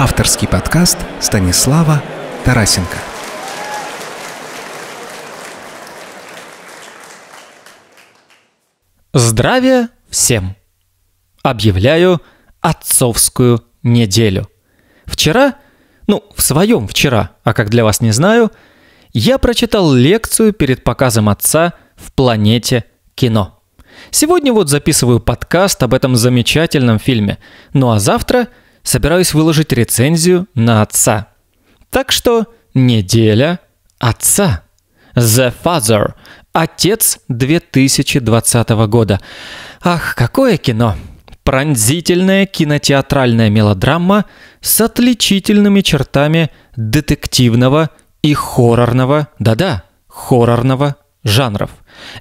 Авторский подкаст Станислава Тарасенко. Здравия всем! Объявляю отцовскую неделю. Вчера, ну, в своем вчера, а как для вас не знаю, я прочитал лекцию перед показом отца в планете кино. Сегодня вот записываю подкаст об этом замечательном фильме. Ну а завтра – собираюсь выложить рецензию на отца. Так что неделя отца. The Father. Отец 2020 года. Ах, какое кино! Пронзительная кинотеатральная мелодрама с отличительными чертами детективного и хоррорного, да-да, хоррорного жанров.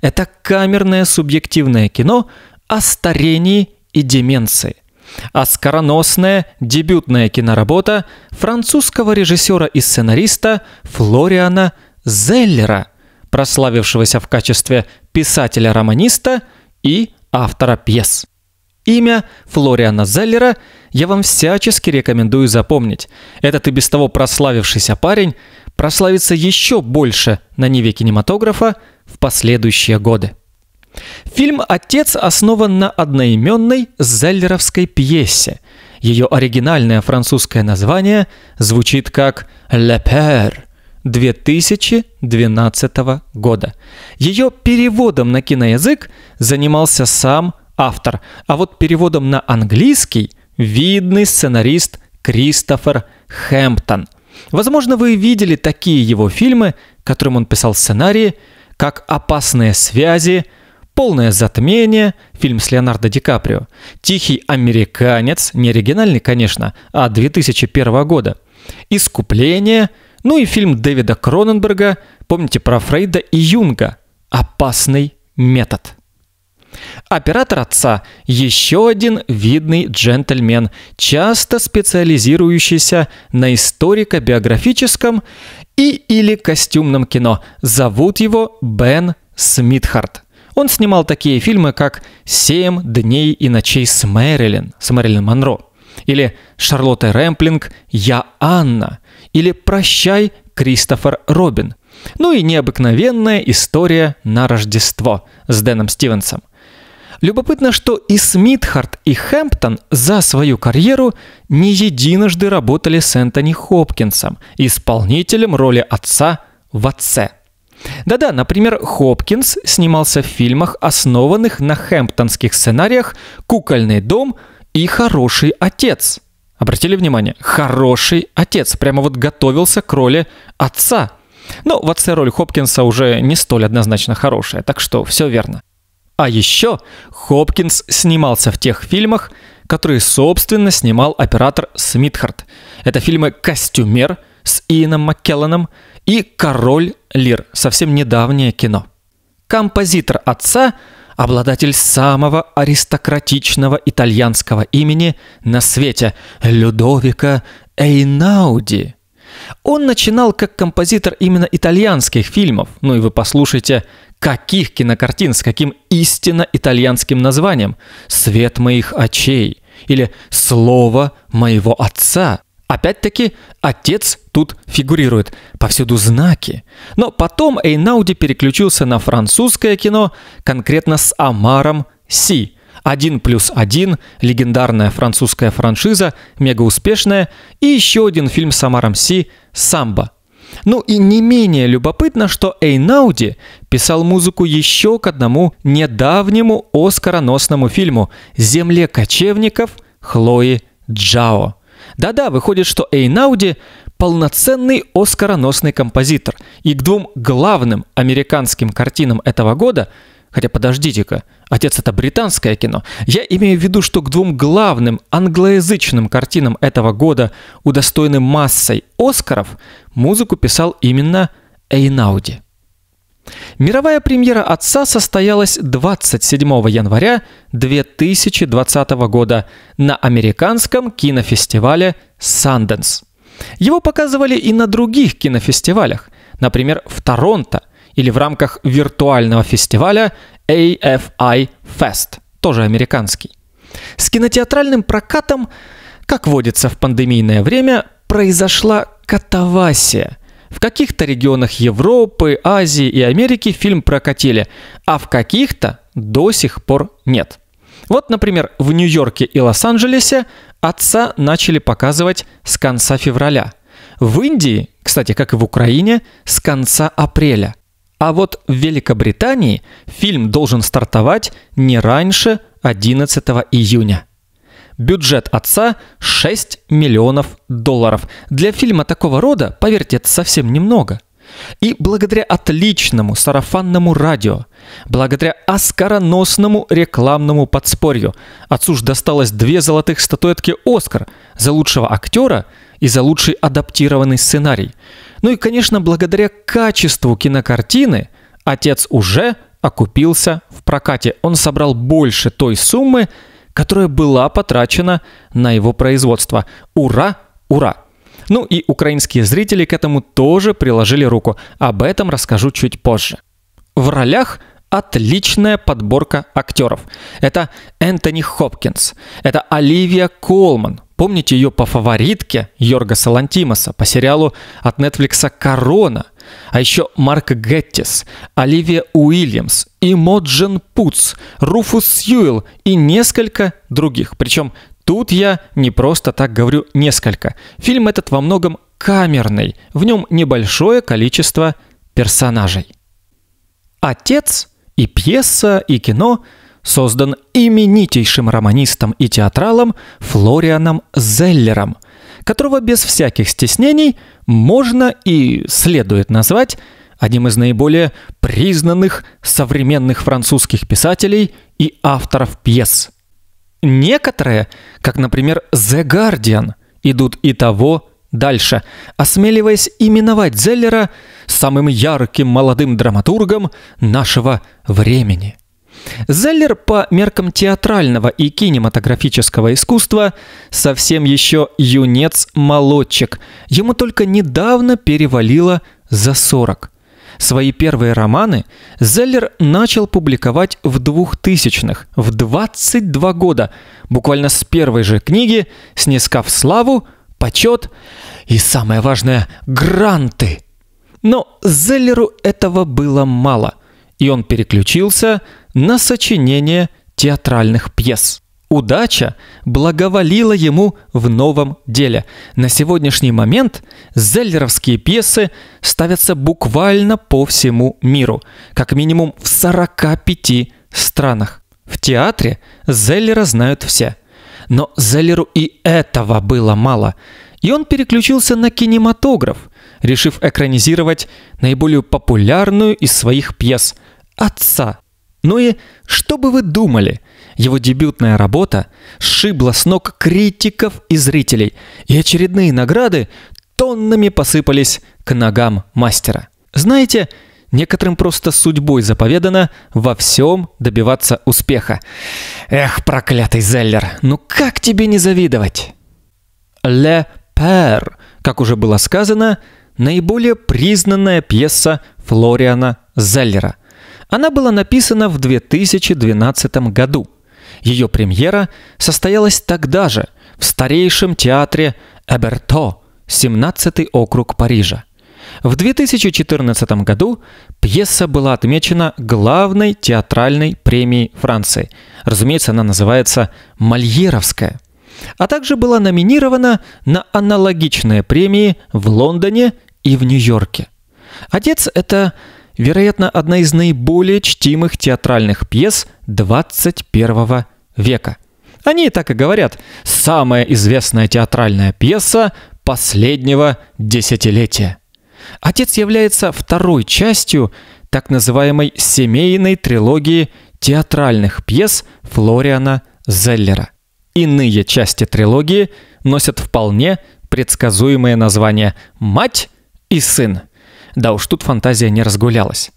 Это камерное субъективное кино о старении и деменции – а оскароносная дебютная киноработа французского режиссера и сценариста Флориана Зеллера, прославившегося в качестве писателя-романиста и автора пьес. Имя Флориана Зеллера я вам всячески рекомендую запомнить. Этот и без того прославившийся парень прославится еще больше на ниве кинематографа в последующие годы. Фильм «Отец» основан на одноименной зеллеровской пьесе. Ее оригинальное французское название звучит как «Le Père» 2012 года. Ее переводом на киноязык занимался сам автор, а вот переводом на английский – видный сценарист Кристофер Хэмптон. Возможно, вы видели такие его фильмы, которым он писал сценарии, как «Опасные связи», «Полное затмение», фильм с Леонардо Ди Каприо, «Тихий американец», не оригинальный, конечно, а 2001 года, «Искупление», ну и фильм Дэвида Кроненберга, помните про Фрейда и Юнга, «Опасный метод». Оператор отца – еще один видный джентльмен, часто специализирующийся на историко-биографическом и или костюмном кино. Зовут его Бен Смитхарт. Он снимал такие фильмы, как «Семь дней и ночей с Мэрилин» с Мэрилин Монро, или «Шарлотта Рэмплинг. Я Анна», или «Прощай, Кристофер Робин», ну и необыкновенная история на Рождество с Дэном Стивенсом. Любопытно, что и Смитхарт, и Хэмптон за свою карьеру не единожды работали с Энтони Хопкинсом, исполнителем роли отца в отце – да-да, например, Хопкинс снимался в фильмах, основанных на хэмптонских сценариях «Кукольный дом» и «Хороший отец». Обратили внимание? «Хороший отец» прямо вот готовился к роли отца. Но в отце роль Хопкинса уже не столь однозначно хорошая, так что все верно. А еще Хопкинс снимался в тех фильмах, которые, собственно, снимал оператор Смитхарт. Это фильмы «Костюмер» с Иэном Маккелленом и «Король Лир» – совсем недавнее кино. Композитор отца – обладатель самого аристократичного итальянского имени на свете – Людовика Эйнауди – он начинал как композитор именно итальянских фильмов, ну и вы послушайте Каких кинокартин с каким истинно итальянским названием? «Свет моих очей» или «Слово моего отца». Опять-таки, отец тут фигурирует. Повсюду знаки. Но потом Эйнауди переключился на французское кино, конкретно с Амаром Си. "Один плюс один" легендарная французская франшиза, мега успешная, и еще один фильм с Амаром Си «Самбо», ну и не менее любопытно, что Эйнауди писал музыку еще к одному недавнему оскароносному фильму «Земле кочевников» Хлои Джао. Да-да, выходит, что Эйнауди полноценный оскароносный композитор. И к двум главным американским картинам этого года – Хотя подождите-ка, «Отец» — это британское кино. Я имею в виду, что к двум главным англоязычным картинам этого года, удостоенным массой Оскаров, музыку писал именно Эйнауди. Мировая премьера «Отца» состоялась 27 января 2020 года на американском кинофестивале «Санденс». Его показывали и на других кинофестивалях, например, в Торонто – или в рамках виртуального фестиваля AFI Fest, тоже американский. С кинотеатральным прокатом, как водится в пандемийное время, произошла катавасия. В каких-то регионах Европы, Азии и Америки фильм прокатили, а в каких-то до сих пор нет. Вот, например, в Нью-Йорке и Лос-Анджелесе отца начали показывать с конца февраля. В Индии, кстати, как и в Украине, с конца апреля. А вот в Великобритании фильм должен стартовать не раньше 11 июня. Бюджет отца 6 миллионов долларов. Для фильма такого рода, поверьте, это совсем немного. И благодаря отличному сарафанному радио, благодаря оскароносному рекламному подспорью, отцу ж досталось две золотых статуэтки «Оскар» за лучшего актера и за лучший адаптированный сценарий – ну и, конечно, благодаря качеству кинокартины отец уже окупился в прокате. Он собрал больше той суммы, которая была потрачена на его производство. Ура, ура! Ну и украинские зрители к этому тоже приложили руку. Об этом расскажу чуть позже. В ролях отличная подборка актеров. Это Энтони Хопкинс, это Оливия Колман, Помните ее по фаворитке Йорга Салантимаса по сериалу от Netflix «Корона», а еще Марк Геттис, Оливия Уильямс, Имоджен Пуц, Руфус Сьюэлл и несколько других. Причем тут я не просто так говорю «несколько». Фильм этот во многом камерный, в нем небольшое количество персонажей. Отец и пьеса, и кино – создан именитейшим романистом и театралом Флорианом Зеллером, которого без всяких стеснений можно и следует назвать одним из наиболее признанных современных французских писателей и авторов пьес. Некоторые, как, например, The Guardian, идут и того дальше, осмеливаясь именовать Зеллера самым ярким молодым драматургом нашего времени – Зеллер по меркам театрального и кинематографического искусства совсем еще юнец-молодчик. Ему только недавно перевалило за 40. Свои первые романы Зеллер начал публиковать в 2000-х, в 22 года, буквально с первой же книги, снискав славу, почет и, самое важное, гранты. Но Зеллеру этого было мало, и он переключился на сочинение театральных пьес. Удача благоволила ему в новом деле. На сегодняшний момент зеллеровские пьесы ставятся буквально по всему миру, как минимум в 45 странах. В театре Зеллера знают все. Но Зеллеру и этого было мало. И он переключился на кинематограф, решив экранизировать наиболее популярную из своих пьес «Отца» Ну и что бы вы думали? Его дебютная работа сшибла с ног критиков и зрителей, и очередные награды тоннами посыпались к ногам мастера. Знаете, некоторым просто судьбой заповедано во всем добиваться успеха. Эх, проклятый Зеллер, ну как тебе не завидовать? «Ле Пер», как уже было сказано, наиболее признанная пьеса Флориана Зеллера – она была написана в 2012 году. Ее премьера состоялась тогда же, в старейшем театре Эберто, 17 округ Парижа. В 2014 году пьеса была отмечена главной театральной премией Франции. Разумеется, она называется «Мольеровская», а также была номинирована на аналогичные премии в Лондоне и в Нью-Йорке. Отец – это вероятно, одна из наиболее чтимых театральных пьес 21 века. Они и так и говорят «самая известная театральная пьеса последнего десятилетия». «Отец» является второй частью так называемой семейной трилогии театральных пьес Флориана Зеллера. Иные части трилогии носят вполне предсказуемое название «Мать» и «Сын», да уж тут фантазия не разгулялась.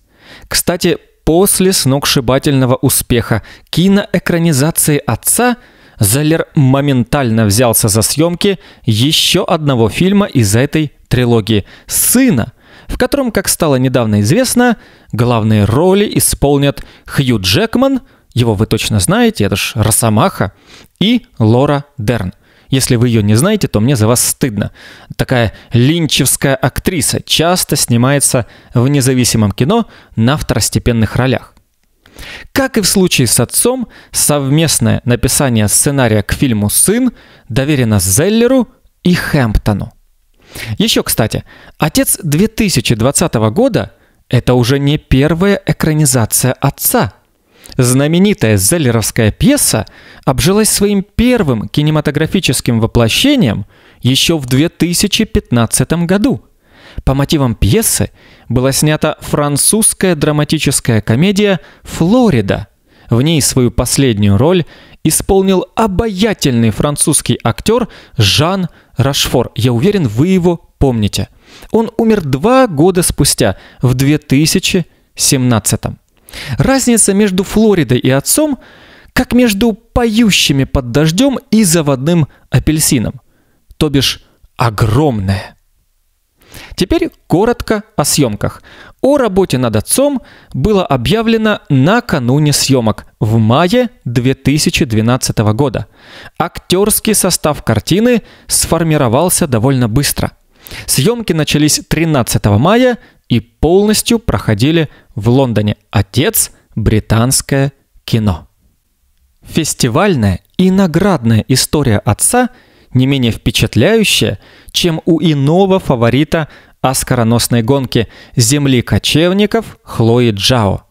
Кстати, после сногсшибательного успеха киноэкранизации отца Зеллер моментально взялся за съемки еще одного фильма из этой трилогии «Сына», в котором, как стало недавно известно, главные роли исполнят Хью Джекман, его вы точно знаете, это ж Росомаха, и Лора Дерн. Если вы ее не знаете, то мне за вас стыдно. Такая линчевская актриса часто снимается в независимом кино на второстепенных ролях. Как и в случае с отцом, совместное написание сценария к фильму «Сын» доверено Зеллеру и Хэмптону. Еще, кстати, «Отец» 2020 года – это уже не первая экранизация отца – Знаменитая зеллеровская пьеса обжилась своим первым кинематографическим воплощением еще в 2015 году. По мотивам пьесы была снята французская драматическая комедия «Флорида». В ней свою последнюю роль исполнил обаятельный французский актер Жан Рашфор. Я уверен, вы его помните. Он умер два года спустя, в 2017 году. Разница между Флоридой и отцом как между поющими под дождем и заводным апельсином, то бишь огромная. Теперь коротко о съемках. О работе над отцом было объявлено накануне съемок в мае 2012 года. Актерский состав картины сформировался довольно быстро. Съемки начались 13 мая и полностью проходили в Лондоне. Отец – британское кино. Фестивальная и наградная история отца не менее впечатляющая, чем у иного фаворита оскароносной гонки «Земли кочевников» Хлои Джао –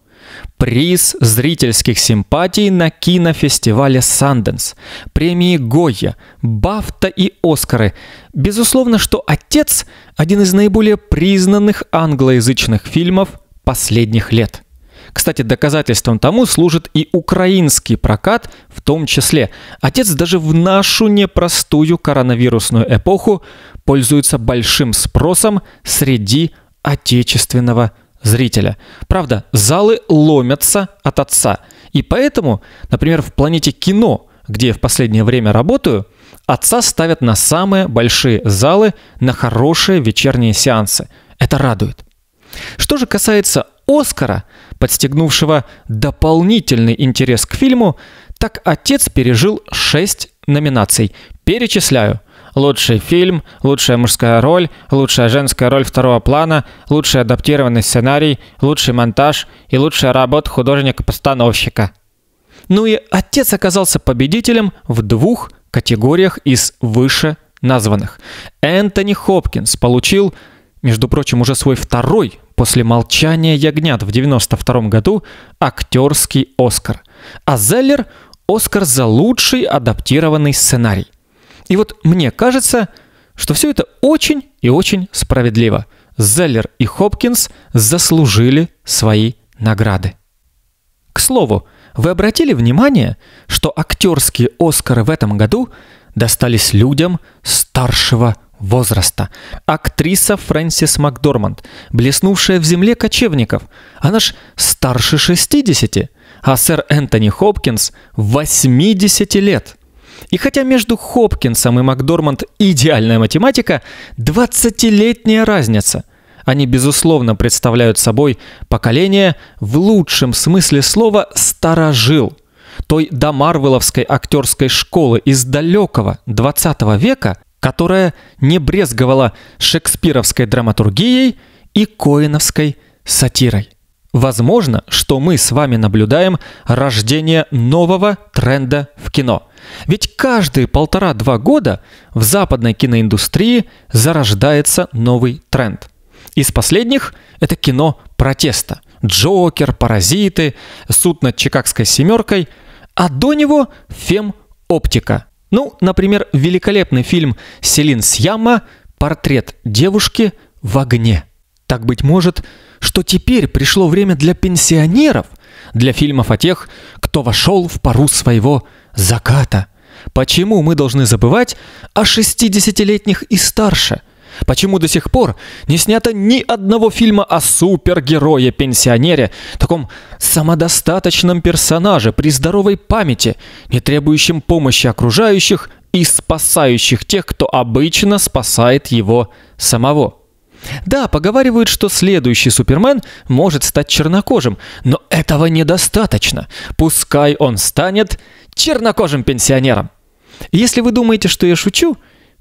приз зрительских симпатий на кинофестивале Санденс, премии Гойя, Бафта и Оскары. Безусловно, что «Отец» – один из наиболее признанных англоязычных фильмов последних лет. Кстати, доказательством тому служит и украинский прокат в том числе. Отец даже в нашу непростую коронавирусную эпоху пользуется большим спросом среди отечественного зрителя. Правда, залы ломятся от отца. И поэтому, например, в планете кино, где я в последнее время работаю, отца ставят на самые большие залы, на хорошие вечерние сеансы. Это радует. Что же касается Оскара, подстегнувшего дополнительный интерес к фильму, так отец пережил 6 номинаций. Перечисляю. Лучший фильм, лучшая мужская роль, лучшая женская роль второго плана, лучший адаптированный сценарий, лучший монтаж и лучшая работа художника-постановщика. Ну и отец оказался победителем в двух категориях из выше названных. Энтони Хопкинс получил, между прочим, уже свой второй после «Молчания ягнят» в 1992 году актерский «Оскар», а Зеллер – «Оскар за лучший адаптированный сценарий». И вот мне кажется, что все это очень и очень справедливо. Зеллер и Хопкинс заслужили свои награды. К слову, вы обратили внимание, что актерские Оскары в этом году достались людям старшего возраста. Актриса Фрэнсис Макдорманд, блеснувшая в земле кочевников, она ж старше 60, а сэр Энтони Хопкинс 80 лет. И хотя между Хопкинсом и Макдорманд идеальная математика, 20-летняя разница. Они, безусловно, представляют собой поколение в лучшем смысле слова «старожил», той домарвеловской актерской школы из далекого 20 века, которая не брезговала шекспировской драматургией и коиновской сатирой. Возможно, что мы с вами наблюдаем рождение нового тренда в кино. Ведь каждые полтора-два года в западной киноиндустрии зарождается новый тренд. Из последних – это кино протеста. «Джокер», «Паразиты», «Суд над Чикагской семеркой», а до него «Фем-оптика». Ну, например, великолепный фильм Селин Сьяма «Портрет девушки в огне». Так быть может, что теперь пришло время для пенсионеров, для фильмов о тех, кто вошел в пару своего заката. Почему мы должны забывать о 60-летних и старше? Почему до сих пор не снято ни одного фильма о супергерое-пенсионере, таком самодостаточном персонаже при здоровой памяти, не требующем помощи окружающих и спасающих тех, кто обычно спасает его самого? Да, поговаривают, что следующий Супермен может стать чернокожим, но этого недостаточно. Пускай он станет чернокожим пенсионером. Если вы думаете, что я шучу,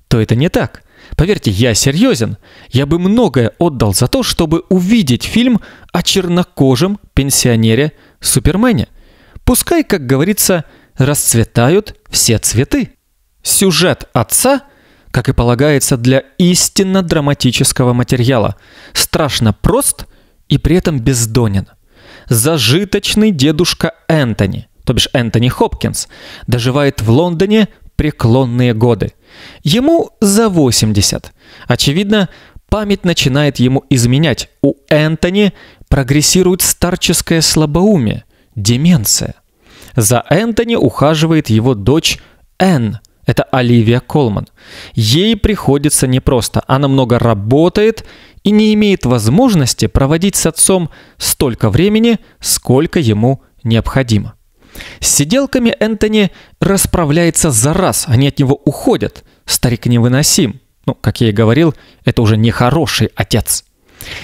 то это не так. Поверьте, я серьезен. Я бы многое отдал за то, чтобы увидеть фильм о чернокожем пенсионере Супермене. Пускай, как говорится, расцветают все цветы. Сюжет отца – как и полагается для истинно драматического материала. Страшно прост и при этом бездонен. Зажиточный дедушка Энтони, то бишь Энтони Хопкинс, доживает в Лондоне преклонные годы. Ему за 80. Очевидно, память начинает ему изменять. У Энтони прогрессирует старческое слабоумие, деменция. За Энтони ухаживает его дочь Энн, это Оливия Колман. Ей приходится непросто. Она много работает и не имеет возможности проводить с отцом столько времени, сколько ему необходимо. С сиделками Энтони расправляется за раз, они от него уходят. Старик невыносим. Ну, как я и говорил, это уже не хороший отец.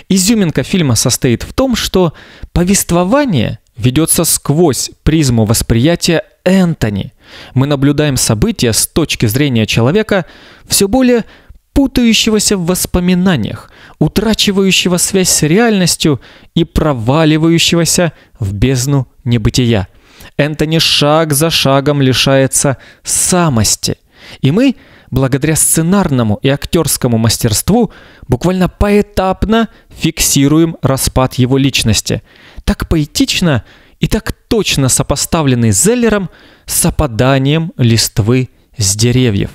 Изюминка фильма состоит в том, что повествование ведется сквозь призму восприятия Энтони. Мы наблюдаем события с точки зрения человека, все более путающегося в воспоминаниях, утрачивающего связь с реальностью и проваливающегося в бездну небытия. Энтони шаг за шагом лишается самости. И мы, благодаря сценарному и актерскому мастерству, буквально поэтапно фиксируем распад его личности. Так поэтично – и так точно сопоставленный Зеллером с опаданием листвы с деревьев.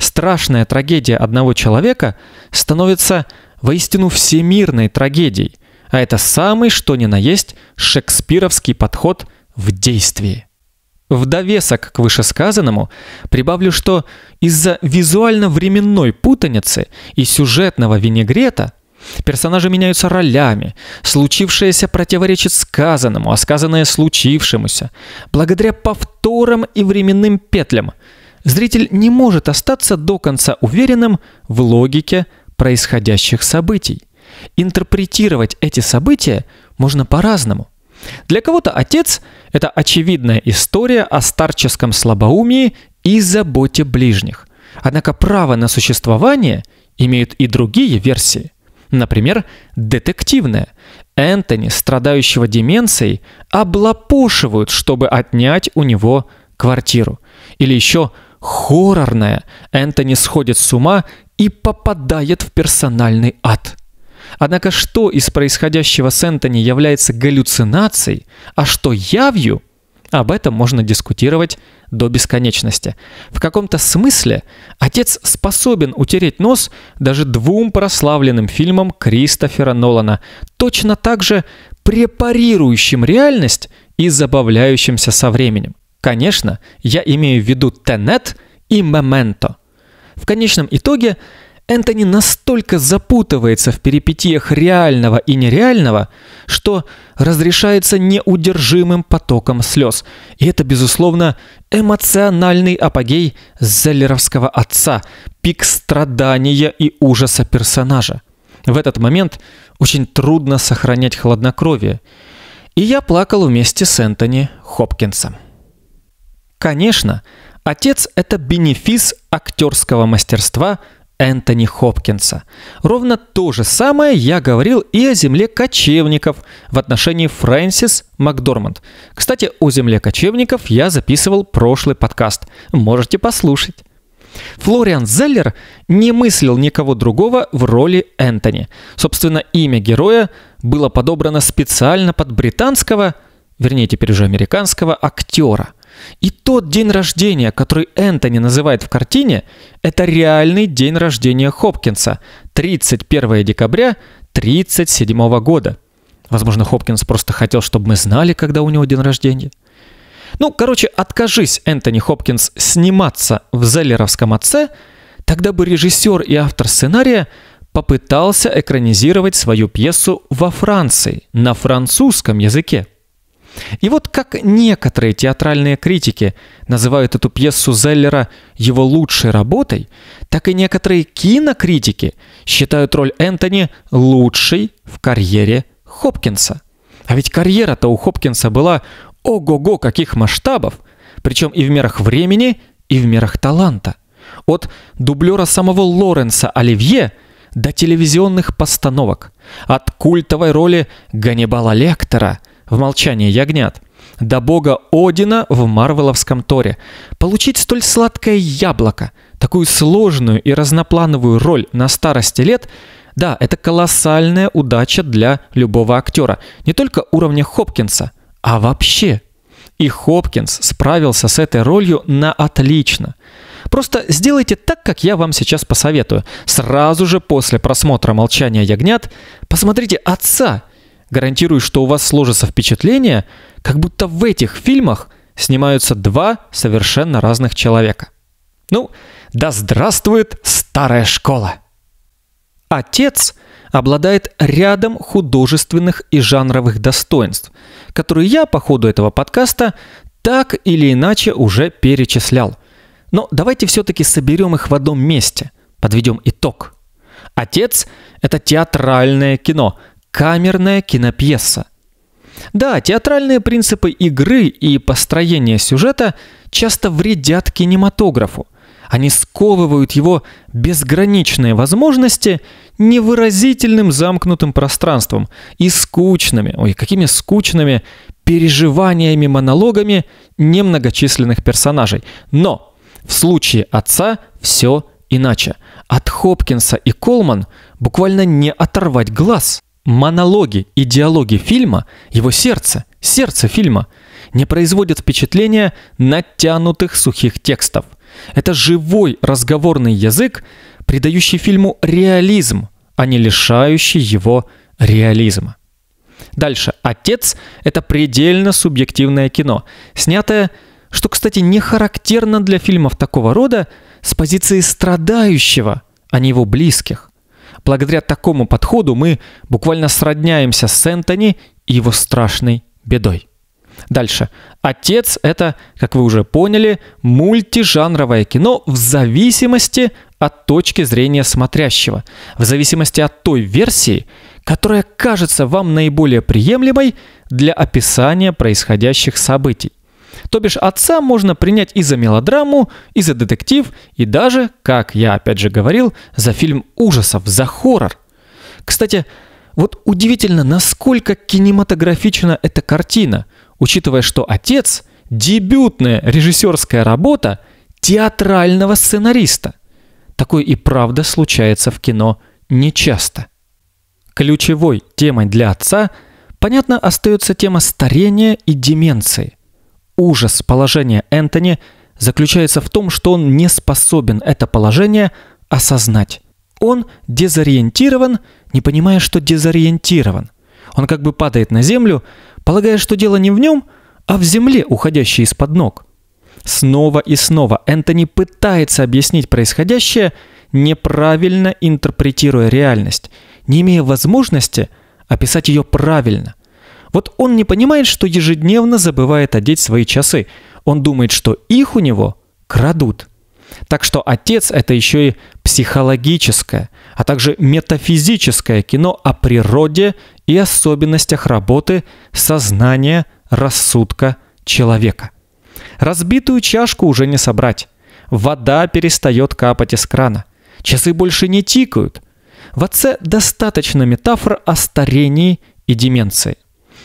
Страшная трагедия одного человека становится воистину всемирной трагедией, а это самый что ни на есть шекспировский подход в действии. В довесок к вышесказанному прибавлю, что из-за визуально-временной путаницы и сюжетного винегрета – Персонажи меняются ролями. Случившееся противоречит сказанному, а сказанное случившемуся. Благодаря повторам и временным петлям зритель не может остаться до конца уверенным в логике происходящих событий. Интерпретировать эти события можно по-разному. Для кого-то отец – это очевидная история о старческом слабоумии и заботе ближних. Однако право на существование имеют и другие версии. Например, детективная. Энтони, страдающего деменцией, облапошивают, чтобы отнять у него квартиру. Или еще хоррорная. Энтони сходит с ума и попадает в персональный ад. Однако что из происходящего с Энтони является галлюцинацией, а что явью, об этом можно дискутировать до бесконечности. В каком-то смысле отец способен утереть нос даже двум прославленным фильмам Кристофера Нолана, точно так же препарирующим реальность и забавляющимся со временем. Конечно, я имею в виду Тенет и Мементо. В конечном итоге Энтони настолько запутывается в перипетиях реального и нереального, что разрешается неудержимым потоком слез. И это, безусловно, эмоциональный апогей Зеллеровского отца, пик страдания и ужаса персонажа. В этот момент очень трудно сохранять хладнокровие. И я плакал вместе с Энтони Хопкинсом. Конечно, отец – это бенефис актерского мастерства Энтони Хопкинса. Ровно то же самое я говорил и о земле кочевников в отношении Фрэнсис Макдорманд. Кстати, о земле кочевников я записывал прошлый подкаст. Можете послушать. Флориан Зеллер не мыслил никого другого в роли Энтони. Собственно, имя героя было подобрано специально под британского, вернее теперь уже американского актера – и тот день рождения, который Энтони называет в картине, это реальный день рождения Хопкинса, 31 декабря 1937 года. Возможно, Хопкинс просто хотел, чтобы мы знали, когда у него день рождения. Ну, короче, откажись Энтони Хопкинс сниматься в Зеллеровском отце, тогда бы режиссер и автор сценария попытался экранизировать свою пьесу во Франции, на французском языке – и вот как некоторые театральные критики называют эту пьесу Зеллера его лучшей работой, так и некоторые кинокритики считают роль Энтони лучшей в карьере Хопкинса. А ведь карьера-то у Хопкинса была ого-го каких масштабов, причем и в мерах времени, и в мерах таланта. От дублера самого Лоренса Оливье до телевизионных постановок, от культовой роли Ганнибала Лектора в «Молчании ягнят» до бога Одина в Марвеловском Торе. Получить столь сладкое яблоко, такую сложную и разноплановую роль на старости лет – да, это колоссальная удача для любого актера. Не только уровня Хопкинса, а вообще. И Хопкинс справился с этой ролью на отлично. Просто сделайте так, как я вам сейчас посоветую. Сразу же после просмотра «Молчания ягнят» посмотрите «Отца», гарантирую, что у вас сложится впечатление, как будто в этих фильмах снимаются два совершенно разных человека. Ну, да здравствует старая школа! Отец обладает рядом художественных и жанровых достоинств, которые я по ходу этого подкаста так или иначе уже перечислял. Но давайте все-таки соберем их в одном месте, подведем итог. Отец – это театральное кино – камерная кинопьеса. Да, театральные принципы игры и построения сюжета часто вредят кинематографу. Они сковывают его безграничные возможности невыразительным замкнутым пространством и скучными, ой, какими скучными переживаниями, монологами немногочисленных персонажей. Но в случае отца все иначе. От Хопкинса и Колман буквально не оторвать глаз монологи и диалоги фильма, его сердце, сердце фильма, не производят впечатления натянутых сухих текстов. Это живой разговорный язык, придающий фильму реализм, а не лишающий его реализма. Дальше. «Отец» — это предельно субъективное кино, снятое, что, кстати, не характерно для фильмов такого рода, с позиции страдающего, а не его близких благодаря такому подходу мы буквально сродняемся с Энтони и его страшной бедой. Дальше. Отец – это, как вы уже поняли, мультижанровое кино в зависимости от точки зрения смотрящего, в зависимости от той версии, которая кажется вам наиболее приемлемой для описания происходящих событий. То бишь отца можно принять и за мелодраму, и за детектив, и даже, как я опять же говорил, за фильм ужасов, за хоррор. Кстати, вот удивительно, насколько кинематографична эта картина, учитывая, что «Отец» – дебютная режиссерская работа театрального сценариста. Такое и правда случается в кино нечасто. Ключевой темой для отца, понятно, остается тема старения и деменции ужас положения Энтони заключается в том, что он не способен это положение осознать. Он дезориентирован, не понимая, что дезориентирован. Он как бы падает на землю, полагая, что дело не в нем, а в земле, уходящей из-под ног. Снова и снова Энтони пытается объяснить происходящее, неправильно интерпретируя реальность, не имея возможности описать ее правильно. Вот он не понимает, что ежедневно забывает одеть свои часы. Он думает, что их у него крадут. Так что отец это еще и психологическое, а также метафизическое кино о природе и особенностях работы сознания, рассудка человека. Разбитую чашку уже не собрать. Вода перестает капать из крана. Часы больше не тикают. В отце достаточно метафор о старении и деменции.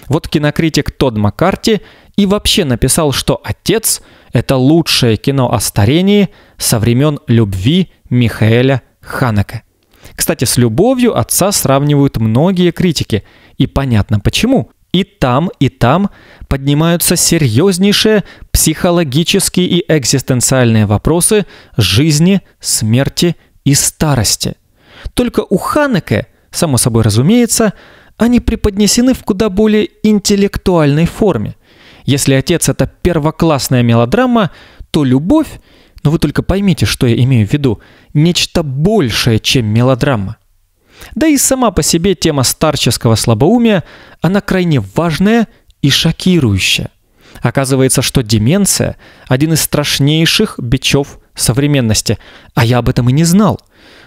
Вот кинокритик Тодд Маккарти и вообще написал, что «Отец» — это лучшее кино о старении со времен любви Михаэля Ханека. Кстати, с любовью отца сравнивают многие критики, и понятно почему. И там, и там поднимаются серьезнейшие психологические и экзистенциальные вопросы жизни, смерти и старости. Только у Ханеке, само собой разумеется, они преподнесены в куда более интеллектуальной форме. Если отец это первоклассная мелодрама, то любовь, но вы только поймите, что я имею в виду, нечто большее, чем мелодрама. Да и сама по себе тема старческого слабоумия, она крайне важная и шокирующая. Оказывается, что деменция – один из страшнейших бичев современности, а я об этом и не знал.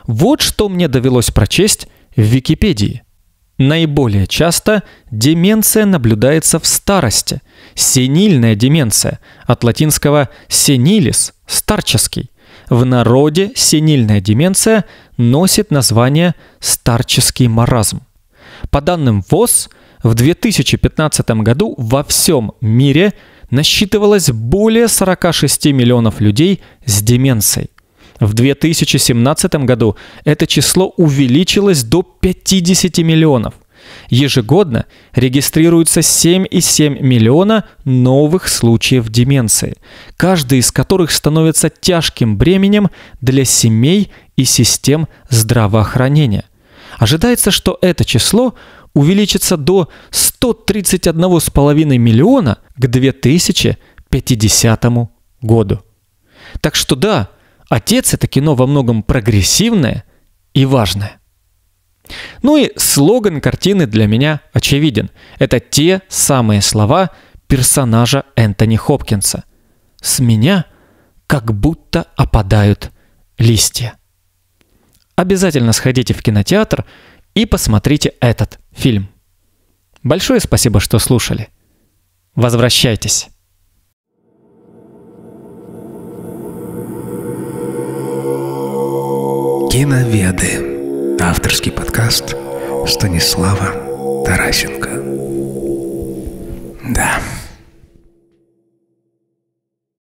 Вот что мне довелось прочесть в Википедии – Наиболее часто деменция наблюдается в старости. Сенильная деменция от латинского senilis старческий. В народе сенильная деменция носит название старческий маразм. По данным ВОЗ, в 2015 году во всем мире насчитывалось более 46 миллионов людей с деменцией. В 2017 году это число увеличилось до 50 миллионов. Ежегодно регистрируется 7,7 миллиона новых случаев деменции, каждый из которых становится тяжким бременем для семей и систем здравоохранения. Ожидается, что это число увеличится до 131,5 миллиона к 2050 году. Так что да, Отец это кино во многом прогрессивное и важное. Ну и слоган картины для меня очевиден. Это те самые слова персонажа Энтони Хопкинса. «С меня как будто опадают листья». Обязательно сходите в кинотеатр и посмотрите этот фильм. Большое спасибо, что слушали. Возвращайтесь. Киноведы. Авторский подкаст Станислава Тарасенко. Да.